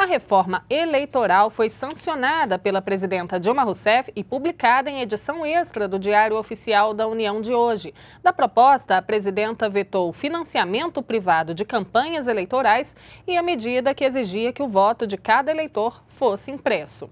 A reforma eleitoral foi sancionada pela presidenta Dilma Rousseff e publicada em edição extra do Diário Oficial da União de hoje. Da proposta, a presidenta vetou o financiamento privado de campanhas eleitorais e a medida que exigia que o voto de cada eleitor fosse impresso.